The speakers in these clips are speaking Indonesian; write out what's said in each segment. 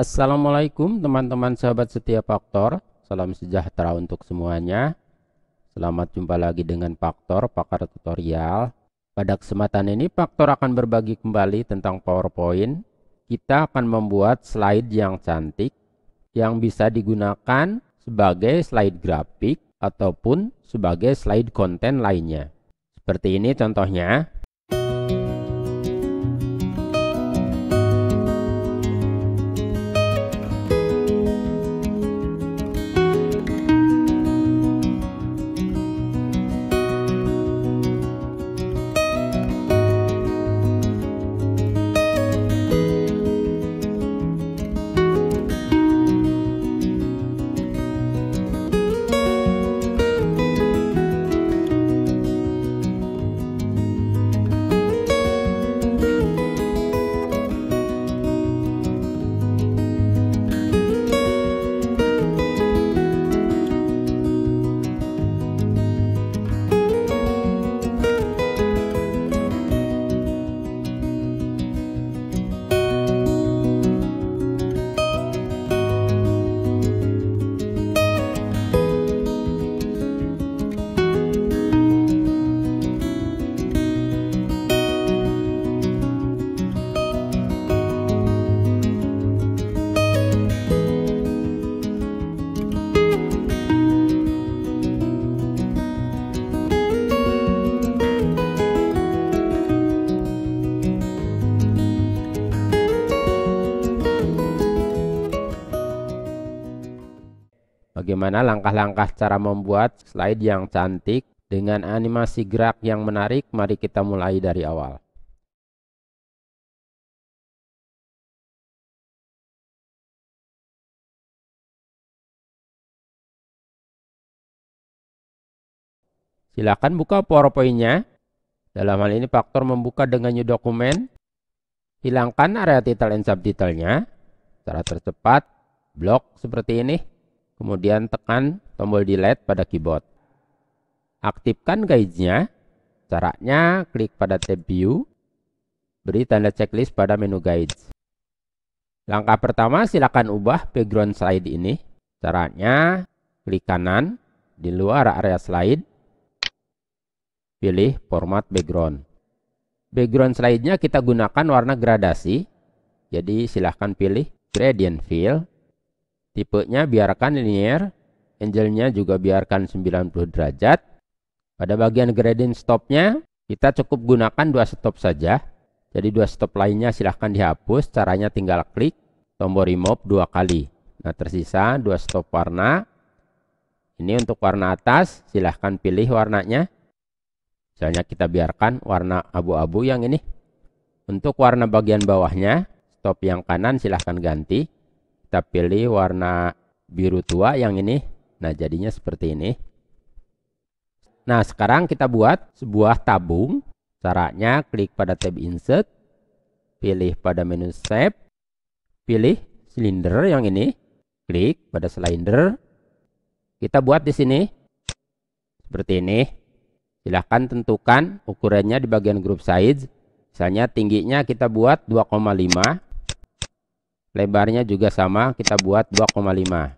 Assalamualaikum teman-teman sahabat setia faktor Salam sejahtera untuk semuanya Selamat jumpa lagi dengan Faktor, pakar tutorial Pada kesempatan ini Faktor akan berbagi kembali tentang PowerPoint Kita akan membuat slide yang cantik Yang bisa digunakan sebagai slide grafik Ataupun sebagai slide konten lainnya Seperti ini contohnya Bagaimana langkah-langkah cara membuat slide yang cantik dengan animasi gerak yang menarik? Mari kita mulai dari awal. Silakan buka PowerPoint-nya. Dalam hal ini faktor membuka dengan new dokumen. Hilangkan area title and subtitle-nya. Cara tercepat, blok seperti ini kemudian tekan tombol delete pada keyboard. Aktifkan guide-nya. Caranya klik pada tab view, beri tanda checklist pada menu guides. Langkah pertama silakan ubah background slide ini. Caranya klik kanan di luar area slide, pilih format background. Background slide-nya kita gunakan warna gradasi, jadi silahkan pilih gradient fill Tipenya biarkan linear, angelnya juga biarkan 90 derajat. Pada bagian gradient stopnya, kita cukup gunakan dua stop saja. Jadi dua stop lainnya silahkan dihapus, caranya tinggal klik tombol remove dua kali. Nah tersisa dua stop warna. Ini untuk warna atas, silahkan pilih warnanya. Misalnya kita biarkan warna abu-abu yang ini. Untuk warna bagian bawahnya, stop yang kanan silahkan ganti kita pilih warna biru tua yang ini nah jadinya seperti ini nah sekarang kita buat sebuah tabung caranya klik pada tab insert pilih pada menu shape pilih silinder yang ini klik pada silinder kita buat di sini seperti ini silahkan tentukan ukurannya di bagian group size misalnya tingginya kita buat lebarnya juga sama kita buat 2,5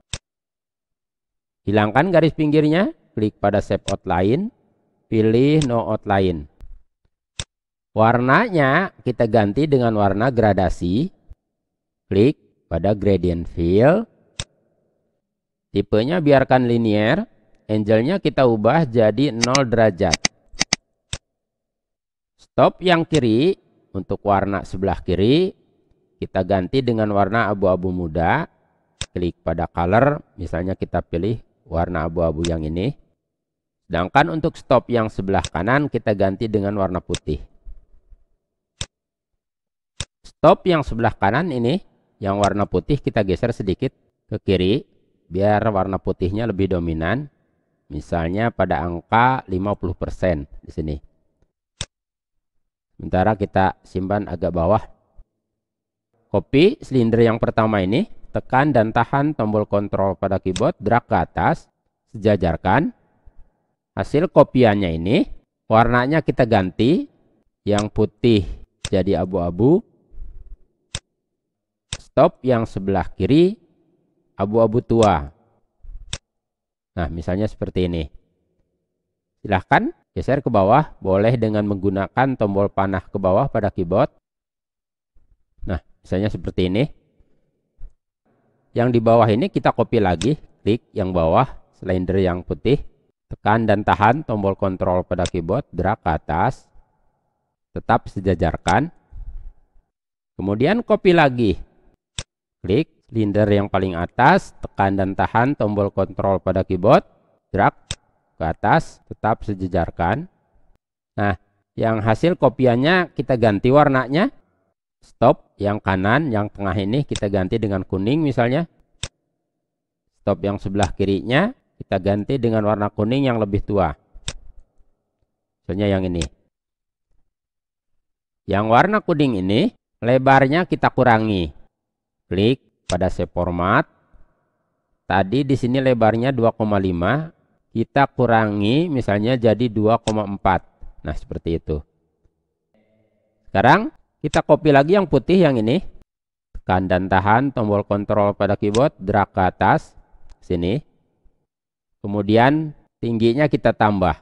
hilangkan garis pinggirnya klik pada shape outline pilih no outline warnanya kita ganti dengan warna gradasi klik pada gradient fill tipenya biarkan linear Angle nya kita ubah jadi 0 derajat stop yang kiri untuk warna sebelah kiri kita ganti dengan warna abu-abu muda. Klik pada color, misalnya kita pilih warna abu-abu yang ini. Sedangkan untuk stop yang sebelah kanan kita ganti dengan warna putih. Stop yang sebelah kanan ini yang warna putih kita geser sedikit ke kiri biar warna putihnya lebih dominan. Misalnya pada angka 50% di sini. Sementara kita simpan agak bawah Copy silinder yang pertama ini, tekan dan tahan tombol kontrol pada keyboard, drag ke atas, sejajarkan. Hasil kopiannya ini, warnanya kita ganti, yang putih jadi abu-abu, stop yang sebelah kiri, abu-abu tua. Nah, misalnya seperti ini. Silahkan geser ke bawah, boleh dengan menggunakan tombol panah ke bawah pada keyboard, Nah, misalnya seperti ini. Yang di bawah ini kita copy lagi, klik yang bawah slider yang putih, tekan dan tahan tombol kontrol pada keyboard, drag ke atas, tetap sejajarkan. Kemudian copy lagi. Klik slider yang paling atas, tekan dan tahan tombol kontrol pada keyboard, drag ke atas, tetap sejajarkan. Nah, yang hasil kopiannya kita ganti warnanya. Stop yang kanan yang tengah ini kita ganti dengan kuning misalnya stop yang sebelah kirinya kita ganti dengan warna kuning yang lebih tua misalnya yang ini yang warna kuning ini lebarnya kita kurangi klik pada shape format tadi di sini lebarnya 2,5 kita kurangi misalnya jadi 2,4 nah seperti itu sekarang kita copy lagi yang putih yang ini. Tekan dan tahan tombol kontrol pada keyboard, drag ke atas sini. Kemudian tingginya kita tambah.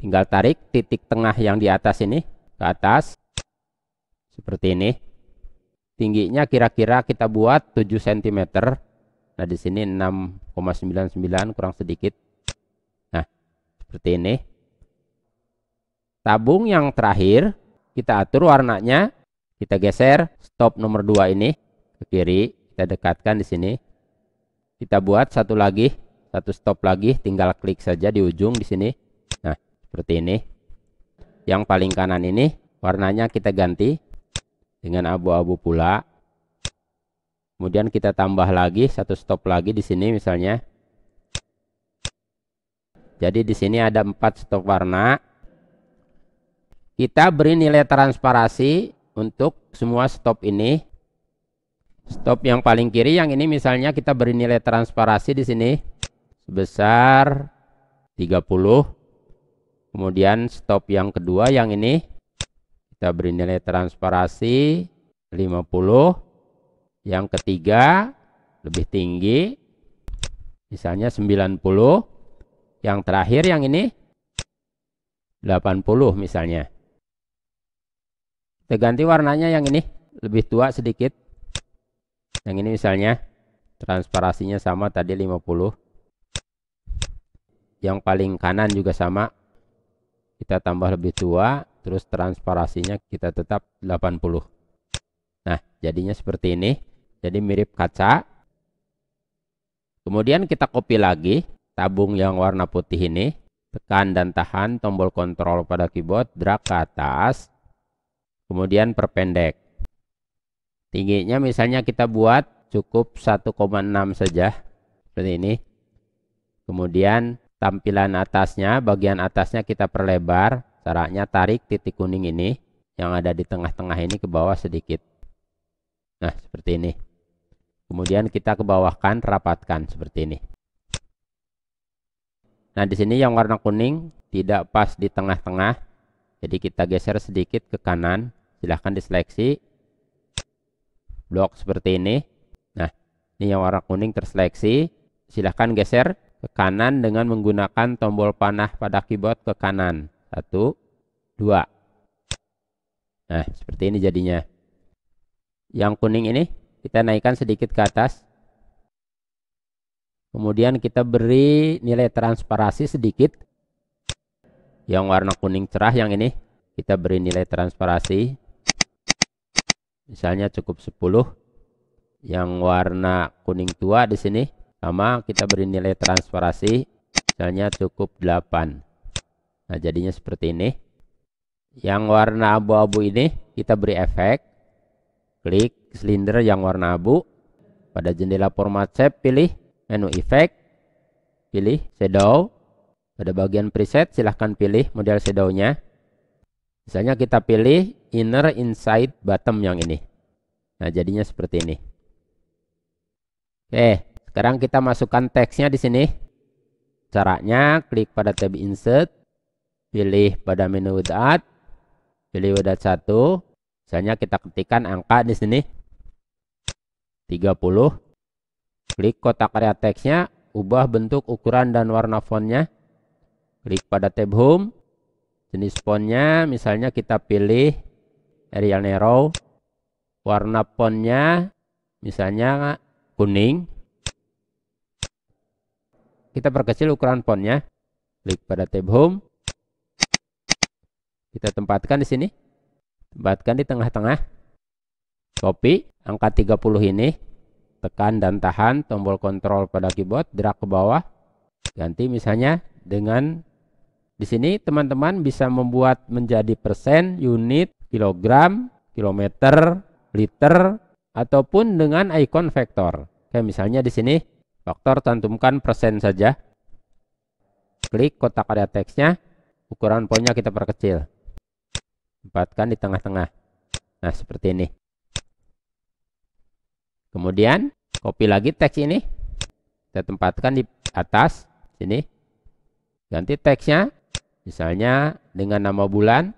Tinggal tarik titik tengah yang di atas ini ke atas seperti ini. Tingginya kira-kira kita buat 7 cm. Nah, di sini 6,99 kurang sedikit. Nah, seperti ini. Tabung yang terakhir kita atur warnanya kita geser stop nomor 2 ini ke kiri, kita dekatkan di sini. Kita buat satu lagi, satu stop lagi, tinggal klik saja di ujung di sini. Nah, seperti ini. Yang paling kanan ini warnanya kita ganti dengan abu-abu pula. Kemudian kita tambah lagi satu stop lagi di sini misalnya. Jadi di sini ada empat stop warna. Kita beri nilai transparasi untuk semua stop ini. Stop yang paling kiri yang ini misalnya kita beri nilai transparasi di sini sebesar 30. Kemudian stop yang kedua yang ini kita beri nilai transparasi 50. Yang ketiga lebih tinggi misalnya 90. Yang terakhir yang ini 80 misalnya. Kita ganti warnanya yang ini lebih tua sedikit. Yang ini misalnya transparasinya sama tadi 50. Yang paling kanan juga sama. Kita tambah lebih tua, terus transparasinya kita tetap 80. Nah, jadinya seperti ini. Jadi mirip kaca. Kemudian kita copy lagi tabung yang warna putih ini. Tekan dan tahan tombol kontrol pada keyboard, drag ke atas, kemudian perpendek tingginya misalnya kita buat cukup 1,6 saja seperti ini kemudian tampilan atasnya bagian atasnya kita perlebar caranya tarik titik kuning ini yang ada di tengah-tengah ini ke bawah sedikit nah seperti ini kemudian kita ke bawahkan rapatkan seperti ini nah di sini yang warna kuning tidak pas di tengah-tengah jadi kita geser sedikit ke kanan silahkan diseleksi blok seperti ini nah ini yang warna kuning terseleksi silahkan geser ke kanan dengan menggunakan tombol panah pada keyboard ke kanan satu dua nah seperti ini jadinya yang kuning ini kita naikkan sedikit ke atas kemudian kita beri nilai transparasi sedikit yang warna kuning cerah yang ini kita beri nilai transparasi misalnya cukup 10 yang warna kuning tua di sini sama kita beri nilai transparasi misalnya cukup 8 nah jadinya seperti ini yang warna abu-abu ini kita beri efek klik silinder yang warna abu pada jendela format shape pilih menu Efek, pilih shadow pada bagian preset silahkan pilih model shadownya misalnya kita pilih inner inside bottom yang ini. Nah, jadinya seperti ini. Oke, sekarang kita masukkan teksnya di sini. Caranya klik pada tab insert, pilih pada menu without, pilih with 1. Misalnya kita ketikkan angka di sini 30. Klik kotak area teksnya, ubah bentuk ukuran dan warna fontnya. Klik pada tab home. Jenis fontnya misalnya kita pilih Arial Narrow, warna fontnya misalnya kuning kita perkecil ukuran fontnya klik pada tab home kita tempatkan di sini tempatkan di tengah-tengah copy angka 30 ini tekan dan tahan tombol Control pada keyboard drag ke bawah ganti misalnya dengan di sini teman-teman bisa membuat menjadi persen unit kilogram, kilometer, liter, ataupun dengan ikon vektor. Kayak misalnya di sini, vektor cantumkan persen saja. Klik kotak area teksnya, ukuran poinnya kita perkecil. Tempatkan di tengah-tengah. Nah, seperti ini. Kemudian, copy lagi teks ini. Kita tempatkan di atas, sini. Ganti teksnya, misalnya dengan nama bulan.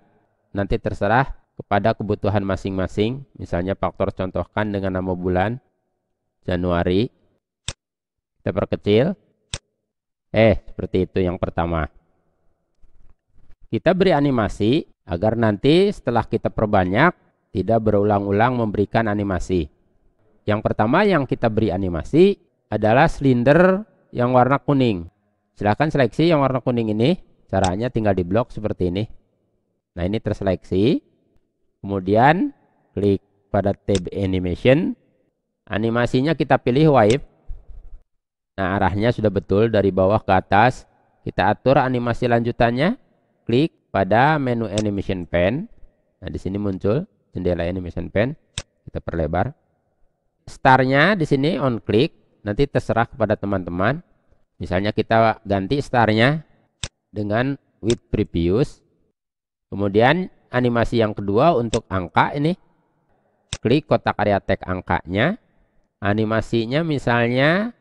Nanti terserah kepada kebutuhan masing-masing. Misalnya faktor contohkan dengan nama bulan Januari. Kita perkecil. Eh, seperti itu yang pertama. Kita beri animasi agar nanti setelah kita perbanyak tidak berulang-ulang memberikan animasi. Yang pertama yang kita beri animasi adalah silinder yang warna kuning. Silahkan seleksi yang warna kuning ini. Caranya tinggal di blok seperti ini. Nah ini terseleksi. Kemudian klik pada tab animation. Animasinya kita pilih wipe. Nah, arahnya sudah betul dari bawah ke atas. Kita atur animasi lanjutannya. Klik pada menu animation pen. Nah, di sini muncul jendela animation pen. Kita perlebar. Startnya di sini on click. Nanti terserah kepada teman-teman. Misalnya kita ganti startnya dengan with previous. Kemudian animasi yang kedua untuk angka ini klik kotak area tag angkanya animasinya misalnya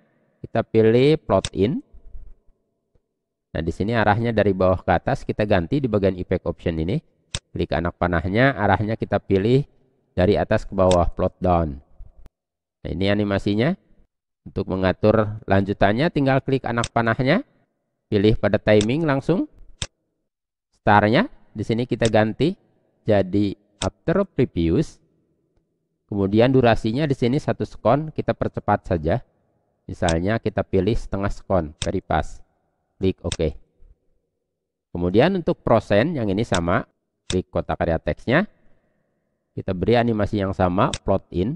kita pilih plot in nah di sini arahnya dari bawah ke atas kita ganti di bagian effect option ini klik anak panahnya arahnya kita pilih dari atas ke bawah plot down nah ini animasinya untuk mengatur lanjutannya tinggal klik anak panahnya pilih pada timing langsung startnya. Di sini kita ganti jadi after previous. Kemudian durasinya di sini satu sekon, kita percepat saja. Misalnya kita pilih setengah sekon, dari pas Klik OK. Kemudian untuk prosen yang ini sama, klik kotak karya teksnya. Kita beri animasi yang sama, plot in.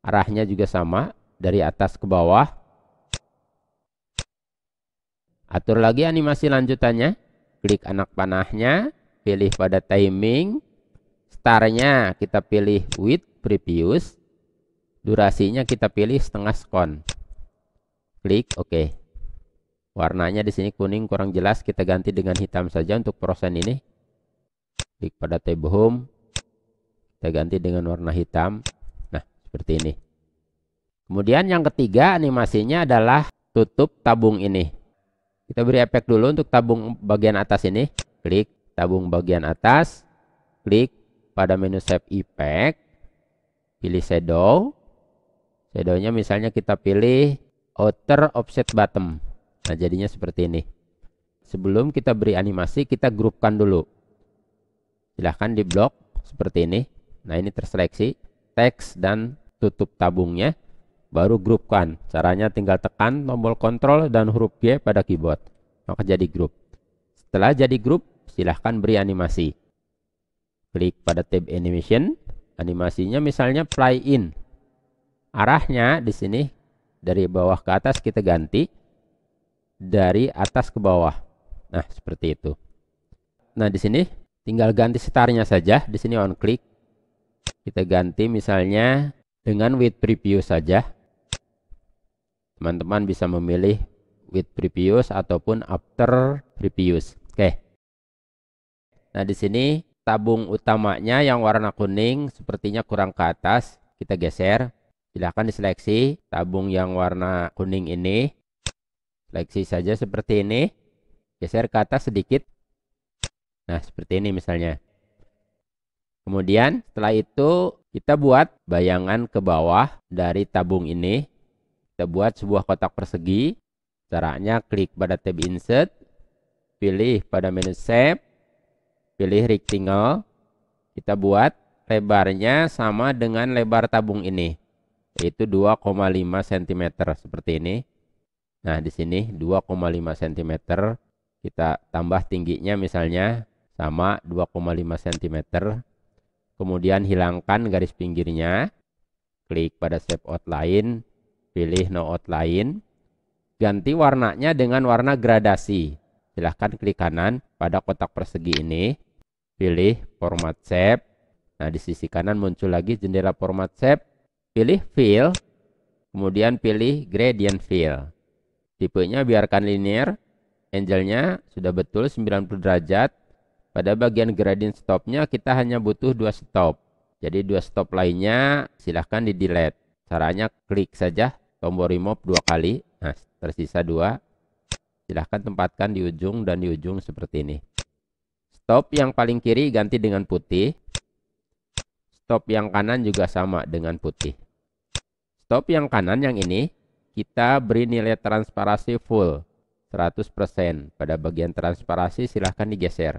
Arahnya juga sama, dari atas ke bawah. Atur lagi animasi lanjutannya klik anak panahnya, pilih pada timing, starnya kita pilih with previous, durasinya kita pilih setengah sekon. Klik OK. Warnanya di sini kuning kurang jelas, kita ganti dengan hitam saja untuk prosen ini. Klik pada tab home, kita ganti dengan warna hitam. Nah, seperti ini. Kemudian yang ketiga animasinya adalah tutup tabung ini. Kita beri efek dulu untuk tabung bagian atas ini. Klik tabung bagian atas. Klik pada menu save effect. Pilih shadow. Shadownya misalnya kita pilih outer offset bottom. Nah jadinya seperti ini. Sebelum kita beri animasi kita grupkan dulu. Silahkan di blok seperti ini. Nah ini terseleksi. Teks dan tutup tabungnya baru grupkan. Caranya tinggal tekan tombol kontrol dan huruf G pada keyboard, maka jadi grup. Setelah jadi grup, silahkan beri animasi. Klik pada tab animation, animasinya misalnya fly in. Arahnya di sini dari bawah ke atas kita ganti dari atas ke bawah. Nah, seperti itu. Nah, di sini tinggal ganti setarnya saja. Di sini on click kita ganti misalnya dengan with preview saja teman-teman bisa memilih with previous ataupun after previous. Oke. Nah, di sini tabung utamanya yang warna kuning sepertinya kurang ke atas, kita geser. Silahkan diseleksi tabung yang warna kuning ini. Seleksi saja seperti ini. Geser ke atas sedikit. Nah, seperti ini misalnya. Kemudian setelah itu kita buat bayangan ke bawah dari tabung ini kita buat sebuah kotak persegi. Caranya klik pada tab insert, pilih pada menu shape, pilih rectangle. Kita buat lebarnya sama dengan lebar tabung ini, yaitu 2,5 cm seperti ini. Nah, di sini 2,5 cm kita tambah tingginya misalnya sama 2,5 cm. Kemudian hilangkan garis pinggirnya. Klik pada shape outline, Pilih no outline. Ganti warnanya dengan warna gradasi. Silahkan klik kanan pada kotak persegi ini. Pilih format shape. Nah, di sisi kanan muncul lagi jendela format shape. Pilih fill. Kemudian pilih gradient fill. Tipenya biarkan linear. Angelnya sudah betul 90 derajat. Pada bagian gradient stopnya kita hanya butuh dua stop. Jadi dua stop lainnya silahkan di delete. Caranya klik saja tombol remove dua kali. Nah, tersisa dua. Silahkan tempatkan di ujung dan di ujung seperti ini. Stop yang paling kiri ganti dengan putih. Stop yang kanan juga sama dengan putih. Stop yang kanan yang ini kita beri nilai transparasi full 100%. Pada bagian transparasi silahkan digeser.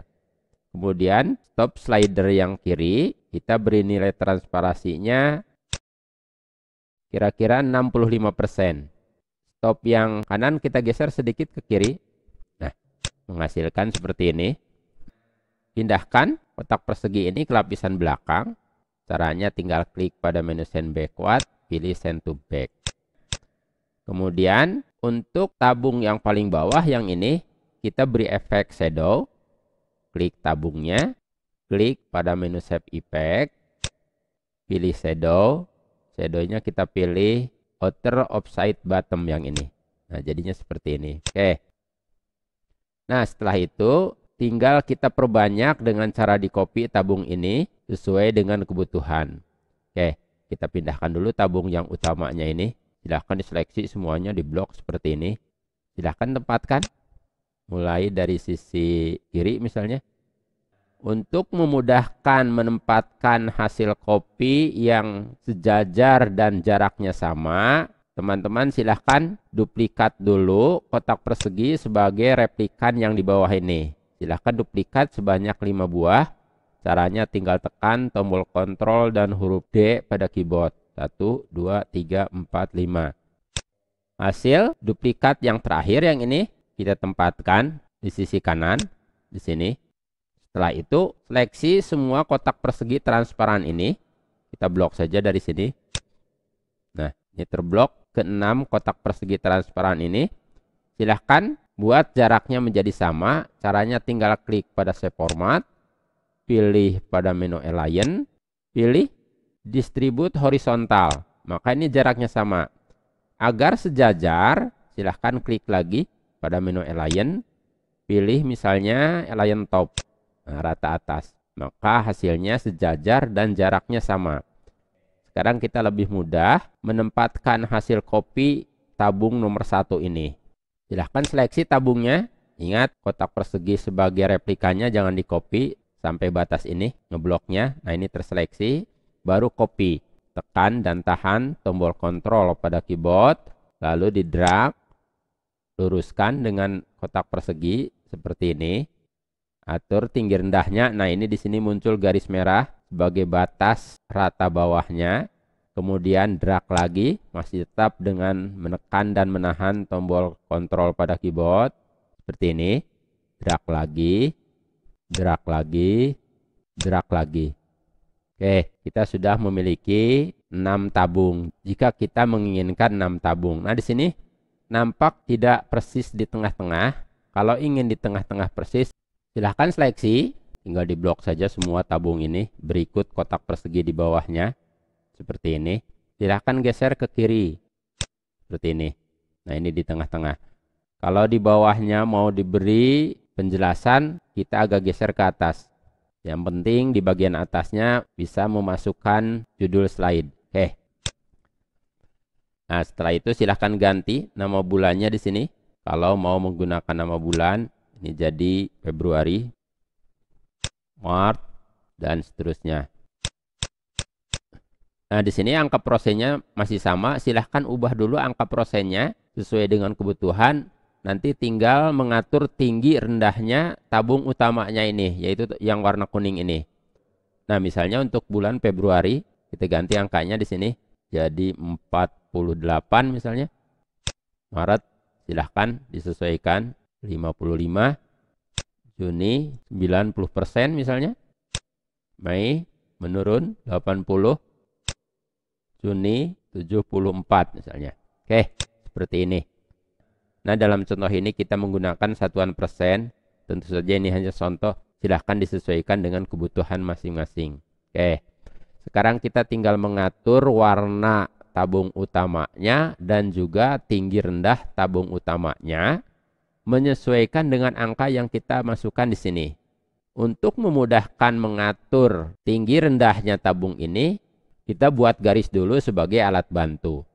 Kemudian stop slider yang kiri kita beri nilai transparasinya kira-kira 65%. Stop yang kanan kita geser sedikit ke kiri. Nah, menghasilkan seperti ini. Pindahkan kotak persegi ini ke lapisan belakang. Caranya tinggal klik pada menu send backward, pilih send to back. Kemudian untuk tabung yang paling bawah yang ini kita beri efek shadow. Klik tabungnya, klik pada menu save effect, pilih shadow, shadownya kita pilih outer offside bottom yang ini nah jadinya seperti ini oke nah setelah itu tinggal kita perbanyak dengan cara di copy tabung ini sesuai dengan kebutuhan oke kita pindahkan dulu tabung yang utamanya ini silahkan diseleksi semuanya di blok seperti ini silahkan tempatkan mulai dari sisi kiri misalnya untuk memudahkan menempatkan hasil kopi yang sejajar dan jaraknya sama, teman-teman silahkan duplikat dulu kotak persegi sebagai replikan yang di bawah ini. Silahkan duplikat sebanyak 5 buah. Caranya tinggal tekan tombol kontrol dan huruf D pada keyboard. 1, 2, 3, 4, 5. Hasil duplikat yang terakhir yang ini kita tempatkan di sisi kanan, di sini. Setelah itu, seleksi semua kotak persegi transparan ini. Kita blok saja dari sini. Nah, ini terblok ke 6 kotak persegi transparan ini. Silahkan buat jaraknya menjadi sama. Caranya tinggal klik pada save format. Pilih pada menu align. Pilih distribute horizontal. Maka ini jaraknya sama. Agar sejajar, silahkan klik lagi pada menu align. Pilih misalnya align top. Eh, rata atas. Maka hasilnya sejajar dan jaraknya sama. Sekarang kita lebih mudah menempatkan hasil kopi tabung nomor satu ini. Silahkan seleksi tabungnya. Ingat kotak persegi sebagai replikanya jangan di copy sampai batas ini ngebloknya. Nah ini terseleksi. Baru copy. Tekan dan tahan tombol kontrol pada keyboard. Lalu di drag. Luruskan dengan kotak persegi seperti ini atur tinggi rendahnya. Nah, ini di sini muncul garis merah sebagai batas rata bawahnya. Kemudian drag lagi, masih tetap dengan menekan dan menahan tombol kontrol pada keyboard. Seperti ini. Drag lagi, drag lagi, drag lagi. Oke, kita sudah memiliki 6 tabung. Jika kita menginginkan 6 tabung. Nah, di sini nampak tidak persis di tengah-tengah. Kalau ingin di tengah-tengah persis, Silahkan seleksi, tinggal di blok saja semua tabung ini, berikut kotak persegi di bawahnya, seperti ini. Silahkan geser ke kiri, seperti ini. Nah ini di tengah-tengah. Kalau di bawahnya mau diberi penjelasan, kita agak geser ke atas. Yang penting di bagian atasnya bisa memasukkan judul slide. Oke. Nah, setelah itu silahkan ganti nama bulannya di sini. Kalau mau menggunakan nama bulan, ini jadi Februari Maret dan seterusnya Nah, di sini angka prosennya masih sama. Silahkan ubah dulu angka prosennya sesuai dengan kebutuhan. Nanti tinggal mengatur tinggi rendahnya tabung utamanya ini, yaitu yang warna kuning ini. Nah, misalnya untuk bulan Februari, kita ganti angkanya di sini jadi 48 misalnya. Maret silahkan disesuaikan 55 Juni 90% misalnya Mei menurun 80 Juni 74 misalnya oke seperti ini nah dalam contoh ini kita menggunakan satuan persen tentu saja ini hanya contoh silahkan disesuaikan dengan kebutuhan masing-masing oke sekarang kita tinggal mengatur warna tabung utamanya dan juga tinggi rendah tabung utamanya menyesuaikan dengan angka yang kita masukkan di sini. Untuk memudahkan mengatur tinggi rendahnya tabung ini, kita buat garis dulu sebagai alat bantu.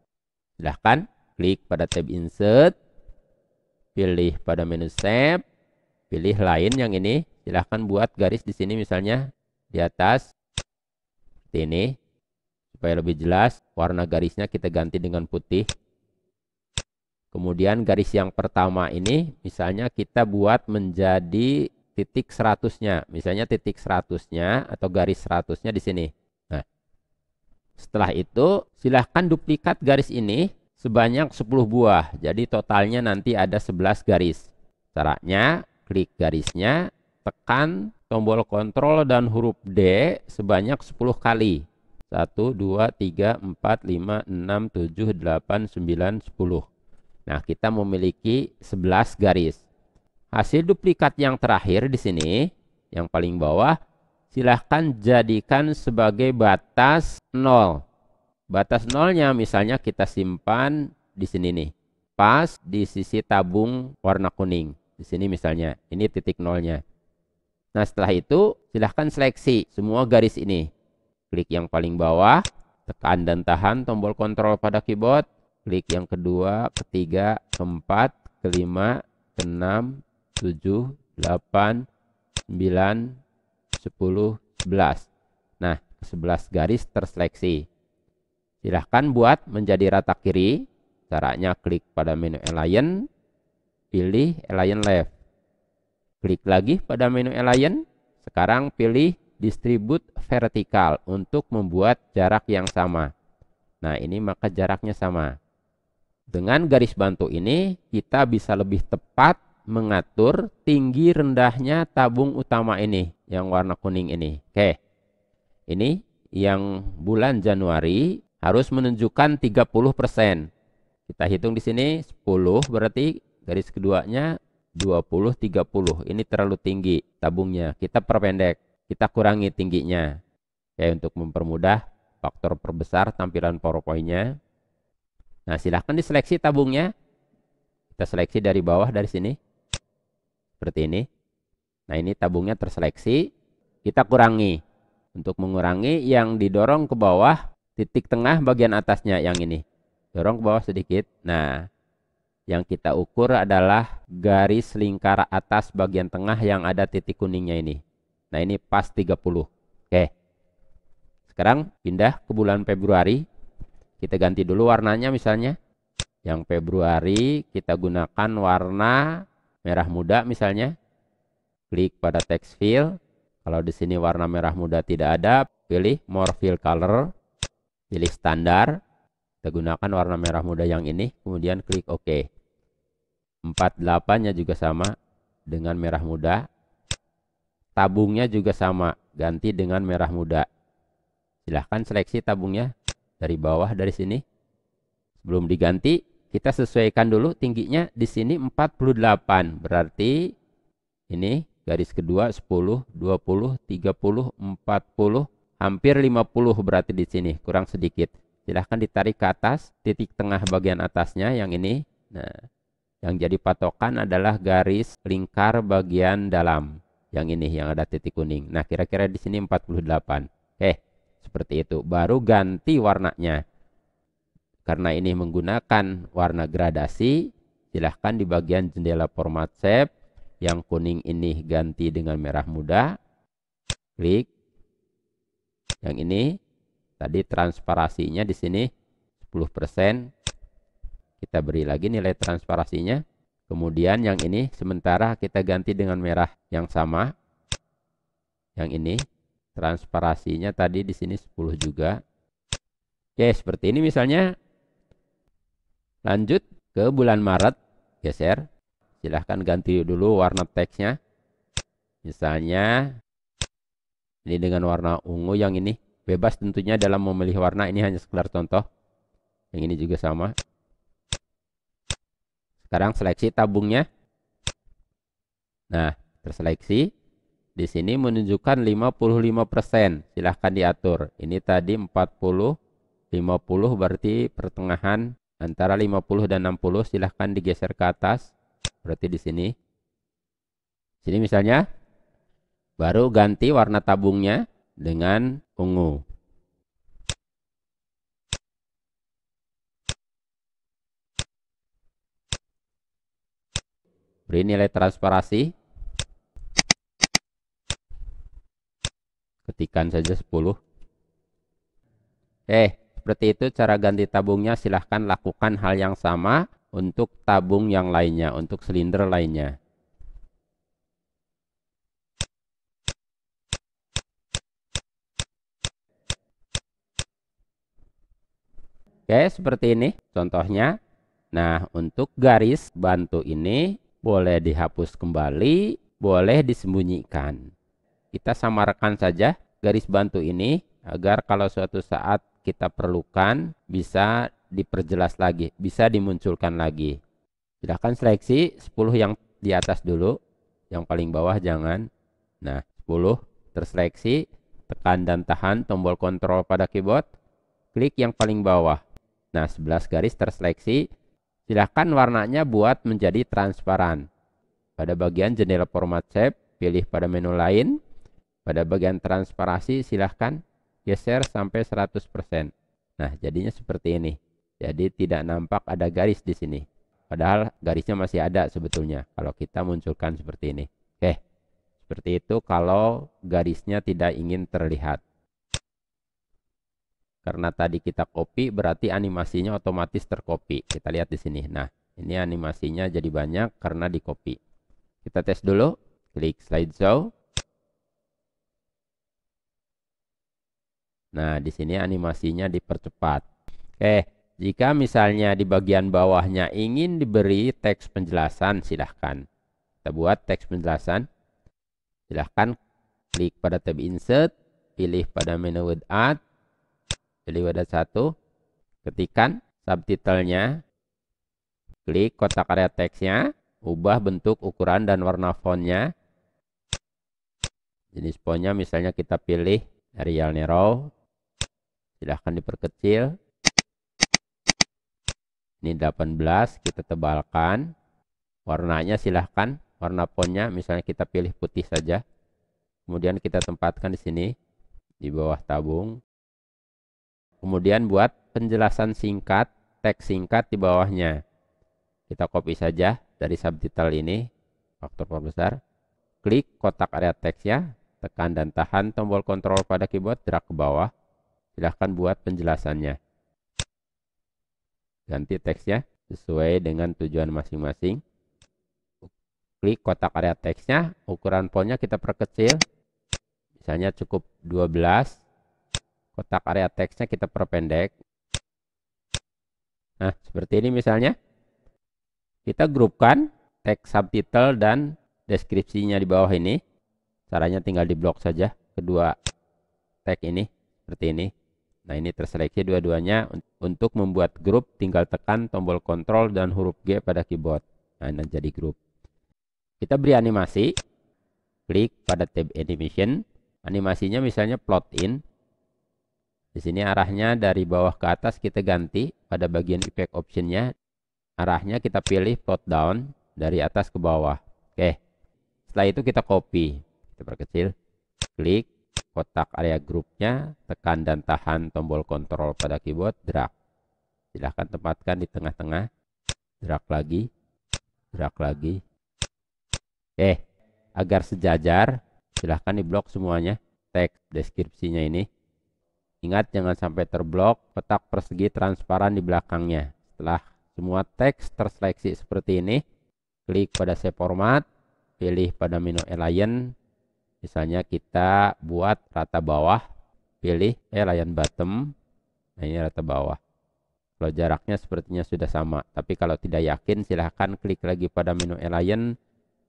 Silahkan klik pada tab insert, pilih pada menu shape, pilih lain yang ini. Silahkan buat garis di sini misalnya di atas ini. Supaya lebih jelas, warna garisnya kita ganti dengan putih. Kemudian garis yang pertama ini misalnya kita buat menjadi titik 100-nya. Misalnya titik 100-nya atau garis 100-nya di sini. Nah, setelah itu silahkan duplikat garis ini sebanyak 10 buah. Jadi totalnya nanti ada 11 garis. Caranya klik garisnya, tekan tombol kontrol dan huruf D sebanyak 10 kali. 1, 2, 3, 4, 5, 6, 7, 8, 9, 10. Nah, kita memiliki 11 garis. Hasil duplikat yang terakhir di sini, yang paling bawah, silahkan jadikan sebagai batas nol Batas nolnya misalnya kita simpan di sini nih. Pas di sisi tabung warna kuning. Di sini misalnya, ini titik nolnya. Nah, setelah itu silahkan seleksi semua garis ini. Klik yang paling bawah, tekan dan tahan tombol kontrol pada keyboard, klik yang kedua, ketiga, keempat, kelima, keenam, tujuh, delapan, sembilan, sepuluh, sebelas. Nah, sebelas garis terseleksi. Silahkan buat menjadi rata kiri. Caranya klik pada menu align, pilih align left. Klik lagi pada menu align. Sekarang pilih distribute Vertical untuk membuat jarak yang sama. Nah, ini maka jaraknya sama. Dengan garis bantu ini, kita bisa lebih tepat mengatur tinggi rendahnya tabung utama ini, yang warna kuning ini. Oke, ini yang bulan Januari harus menunjukkan 30%. Kita hitung di sini 10 berarti garis keduanya 20 30. Ini terlalu tinggi tabungnya. Kita perpendek, kita kurangi tingginya. Oke, untuk mempermudah faktor perbesar tampilan PowerPoint-nya. Nah, silahkan diseleksi tabungnya. Kita seleksi dari bawah dari sini. Seperti ini. Nah, ini tabungnya terseleksi. Kita kurangi. Untuk mengurangi yang didorong ke bawah, titik tengah bagian atasnya yang ini. Dorong ke bawah sedikit. Nah, yang kita ukur adalah garis lingkar atas bagian tengah yang ada titik kuningnya ini. Nah, ini pas 30. Oke. Sekarang pindah ke bulan Februari kita ganti dulu warnanya misalnya. Yang Februari kita gunakan warna merah muda misalnya. Klik pada text fill. Kalau di sini warna merah muda tidak ada, pilih more fill color. Pilih standar. Kita gunakan warna merah muda yang ini, kemudian klik OK. 48-nya juga sama dengan merah muda. Tabungnya juga sama, ganti dengan merah muda. Silahkan seleksi tabungnya, dari bawah dari sini sebelum diganti kita sesuaikan dulu tingginya di sini 48 berarti ini garis kedua 10 20 30 40 hampir 50 berarti di sini kurang sedikit silahkan ditarik ke atas titik tengah bagian atasnya yang ini nah yang jadi patokan adalah garis lingkar bagian dalam yang ini yang ada titik kuning nah kira-kira di sini 48 eh seperti itu baru ganti warnanya karena ini menggunakan warna gradasi silahkan di bagian jendela format shape yang kuning ini ganti dengan merah muda klik yang ini tadi transparasinya di sini 10% kita beri lagi nilai transparasinya kemudian yang ini sementara kita ganti dengan merah yang sama yang ini transparasinya tadi di sini 10 juga. Oke, seperti ini misalnya. Lanjut ke bulan Maret, geser. Silahkan ganti dulu warna teksnya. Misalnya, ini dengan warna ungu yang ini. Bebas tentunya dalam memilih warna, ini hanya sekedar contoh. Yang ini juga sama. Sekarang seleksi tabungnya. Nah, terseleksi. Di sini menunjukkan 55%. Silahkan diatur. Ini tadi 40, 50 berarti pertengahan antara 50 dan 60. Silahkan digeser ke atas. Berarti di sini. Sini misalnya. Baru ganti warna tabungnya dengan ungu. Beri nilai transparasi ketikan saja 10 eh seperti itu cara ganti tabungnya silahkan lakukan hal yang sama untuk tabung yang lainnya untuk silinder lainnya Oke, seperti ini contohnya. Nah, untuk garis bantu ini boleh dihapus kembali, boleh disembunyikan kita samarkan saja garis bantu ini agar kalau suatu saat kita perlukan bisa diperjelas lagi, bisa dimunculkan lagi. Silahkan seleksi 10 yang di atas dulu, yang paling bawah jangan. Nah, 10 terseleksi, tekan dan tahan tombol kontrol pada keyboard, klik yang paling bawah. Nah, 11 garis terseleksi, silahkan warnanya buat menjadi transparan. Pada bagian jendela format shape, pilih pada menu lain, pada bagian transparasi silahkan geser sampai 100%. Nah, jadinya seperti ini. Jadi tidak nampak ada garis di sini. Padahal garisnya masih ada sebetulnya kalau kita munculkan seperti ini. Oke. Seperti itu kalau garisnya tidak ingin terlihat. Karena tadi kita copy berarti animasinya otomatis tercopy. Kita lihat di sini. Nah, ini animasinya jadi banyak karena di copy. Kita tes dulu. Klik slideshow. Nah, di sini animasinya dipercepat. Oke, jika misalnya di bagian bawahnya ingin diberi teks penjelasan, silahkan. Kita buat teks penjelasan. Silahkan klik pada tab insert, pilih pada menu with art, pilih pada satu, ketikan subtitlenya, klik kotak area teksnya, ubah bentuk, ukuran, dan warna fontnya. Jenis fontnya misalnya kita pilih Arial Nero, silahkan diperkecil ini 18 kita tebalkan warnanya silahkan warna fontnya misalnya kita pilih putih saja kemudian kita tempatkan di sini di bawah tabung kemudian buat penjelasan singkat teks singkat di bawahnya kita copy saja dari subtitle ini faktor pembesar klik kotak area teksnya tekan dan tahan tombol kontrol pada keyboard drag ke bawah Silahkan buat penjelasannya. Ganti teksnya sesuai dengan tujuan masing-masing. Klik kotak area teksnya, ukuran fontnya kita perkecil. Misalnya cukup 12. Kotak area teksnya kita perpendek. Nah, seperti ini misalnya. Kita grupkan teks subtitle dan deskripsinya di bawah ini. Caranya tinggal di blok saja kedua tag ini seperti ini. Nah ini terseleksi dua-duanya untuk membuat grup tinggal tekan tombol kontrol dan huruf G pada keyboard. Nah ini jadi grup. Kita beri animasi. Klik pada tab animation. Animasinya misalnya plot in. Di sini arahnya dari bawah ke atas kita ganti pada bagian effect optionnya. Arahnya kita pilih plot down dari atas ke bawah. Oke. Setelah itu kita copy. Kita perkecil. Klik kotak area grupnya, tekan dan tahan tombol kontrol pada keyboard, drag. Silahkan tempatkan di tengah-tengah, drag lagi, drag lagi. Eh, agar sejajar, silahkan diblok semuanya, teks deskripsinya ini. Ingat jangan sampai terblok kotak persegi transparan di belakangnya. Setelah semua teks terseleksi seperti ini, klik pada save format, pilih pada menu align, misalnya kita buat rata bawah pilih eh layan bottom nah ini rata bawah kalau jaraknya sepertinya sudah sama tapi kalau tidak yakin silahkan klik lagi pada menu eh, align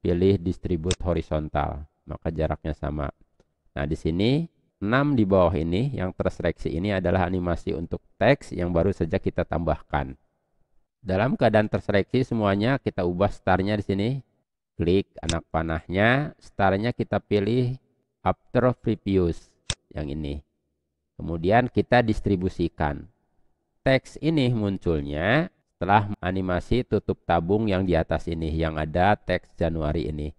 pilih distribute horizontal maka jaraknya sama nah di sini 6 di bawah ini yang terseleksi ini adalah animasi untuk teks yang baru saja kita tambahkan dalam keadaan terseleksi semuanya kita ubah startnya di sini Klik anak panahnya, starnya kita pilih after previous yang ini. Kemudian kita distribusikan. Teks ini munculnya setelah animasi tutup tabung yang di atas ini yang ada teks Januari ini.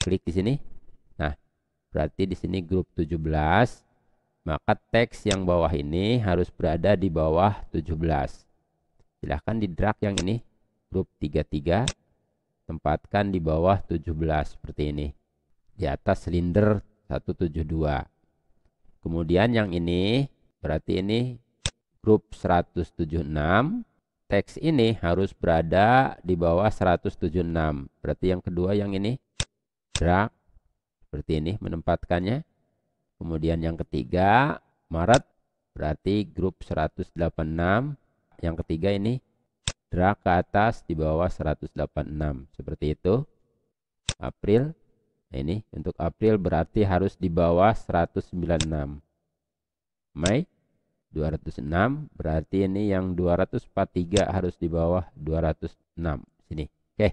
Klik di sini. Nah, berarti di sini grup 17 maka teks yang bawah ini harus berada di bawah 17. Silahkan di drag yang ini, grup 33 tempatkan di bawah 17 seperti ini. Di atas silinder 172. Kemudian yang ini berarti ini grup 176. Teks ini harus berada di bawah 176. Berarti yang kedua yang ini drag seperti ini menempatkannya. Kemudian yang ketiga Maret berarti grup 186. Yang ketiga ini drag ke atas di bawah 186 seperti itu April nah, ini untuk April berarti harus di bawah 196 Mei 206 berarti ini yang 243 harus di bawah 206 sini oke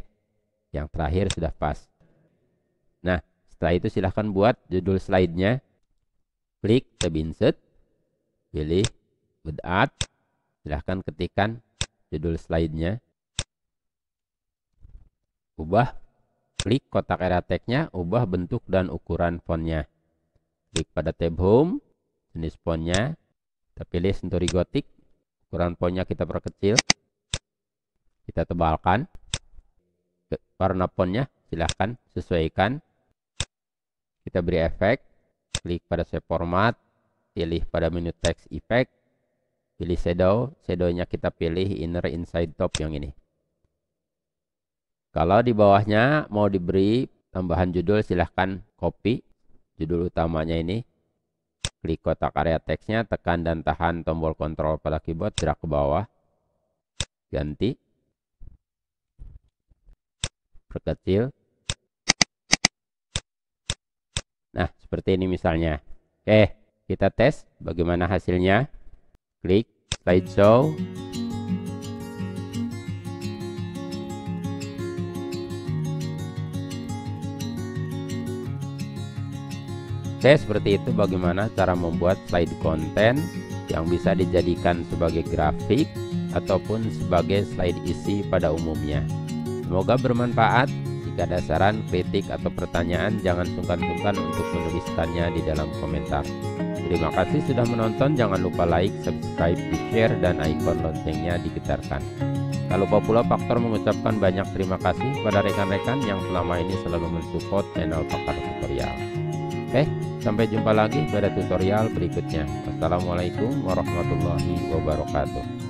yang terakhir sudah pas nah setelah itu silahkan buat judul slide-nya klik tab insert pilih good art silahkan ketikkan judul slide-nya. Ubah, klik kotak area tag-nya, ubah bentuk dan ukuran font-nya. Klik pada tab home, jenis font-nya. kita pilih Century Gothic, ukuran font-nya kita perkecil, kita tebalkan, warna font-nya silahkan sesuaikan, kita beri efek, klik pada shape format, pilih pada menu text effect, pilih shadow shadownya kita pilih inner inside top yang ini kalau di bawahnya mau diberi tambahan judul silahkan copy judul utamanya ini klik kotak area teksnya tekan dan tahan tombol kontrol pada keyboard gerak ke bawah ganti perkecil nah seperti ini misalnya oke kita tes bagaimana hasilnya Klik show. Oke, seperti itu bagaimana cara membuat slide konten yang bisa dijadikan sebagai grafik ataupun sebagai slide isi pada umumnya. Semoga bermanfaat. Jika ada saran, kritik, atau pertanyaan, jangan sungkan-sungkan untuk menuliskannya di dalam komentar. Terima kasih sudah menonton, jangan lupa like, subscribe, di share, dan ikon loncengnya digetarkan. Tak lupa pula Faktor mengucapkan banyak terima kasih pada rekan-rekan yang selama ini selalu mensupport channel Pakar Tutorial. Oke, sampai jumpa lagi pada tutorial berikutnya. Assalamualaikum warahmatullahi wabarakatuh.